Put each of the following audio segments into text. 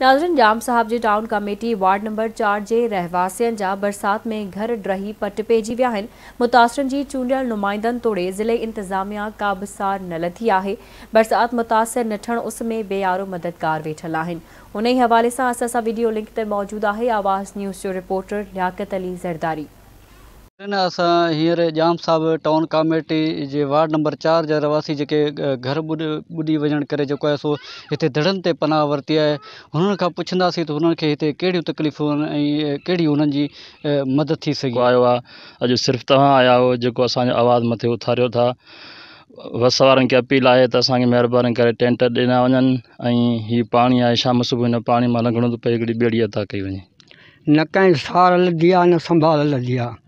नाजरन जाम साहब जे town committee ward number चार जे रहवासियन जा बरसात में घर ड्रही पट पे विया आहिनि मुतासिरनि जी चूंडियल तोड़े ज़िले इंतज़ामिया का न लथी है बरसात मुतासर न थन उस में बेयारो मददगार वेठल आहिनि उन हवाले से असा वीडियो लिंक मौजूद है आवाज़ न्यूज़ जो रिपोर्टर लियाकत अली ज़रदारी न असां हींअर जाम साहब टाउन कमेटी जे वार्ड नंबर चारि जा रहवासी जेके घर ॿुॾे ॿुॾी वञण करे जेको आहे सो हिते दड़नि ते पनाह वरिती आहे हुननि खां पुछंदासीं त हुननि खे हिते कहिड़ियूं तकलीफ़ूं आहिनि ऐं कहिड़ी हुननि जी मदद थी सघियो आयो आहे अॼु सिर्फ़ु तव्हां आया आहियो जेको असांजो आवाज़ु मथे उथारियो था वस वारनि खे अपील आहे त असांखे महिरबानी करे टेंट ॾिना वञनि ऐं हीअ पाणी आहे शाम सुबुह हिन पाणी मां लंघणो पए हिकिड़ी ॿेड़ी अदा कई वञे न सार लधी आहे न संभाल लधी आहे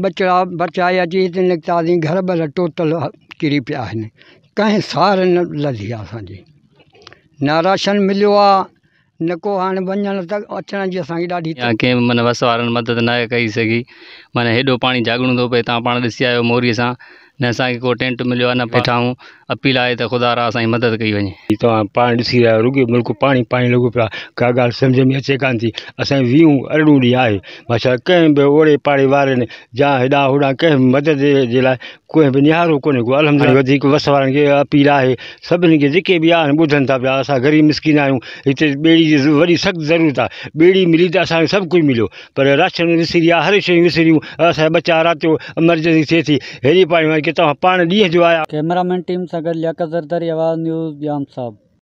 बचड़ा बचाया जीत निकिता दी घर बलटो तल किरी पिया आहिनि कंहिं सार न लधी आहे न राशन मिलो आहे न को हाणे वञण त अचण जी असांखे ॾाढी कंहिं माना मदद न कई सघी माना एडो पानी जागण तो पे तव्हां पाण ॾिसी आहियो मोरीअ सां न को टेंट मिलियो आहे न वेठा अपील आहे त ख़ुदा रा असांजी मदद कई वञे तव्हां पाण ॾिसी रहिया आहियो मुल्क पानी पानी लगो पा आहे का ॻाल्हि में अचे कान थी अस वी अरिड़ूं ॾींहं आहे बादशाह कें भी ओड़े पाड़े वाले जा हेॾा होॾा कंहिं बि मदद जे लाइ कोई बि निहारो कोन्हे को अलहमद वस वारनि खे अपील है सभी के जेके भी आहिनि था पिया अस ग़रीब मिसकिन आयो इत बेड़ी जी वॾी सख़्तु ज़रूरत आहे ॿेड़ी मिली तो असांखे सब कुछ मिलो पर राशन विसरी हर शूँ विसरियूं साहब चारा तो एमरजेंसी थे पा डी जो कैमरामैन टीम सागर लिया आवाज़ न्यूज़ जाम साहब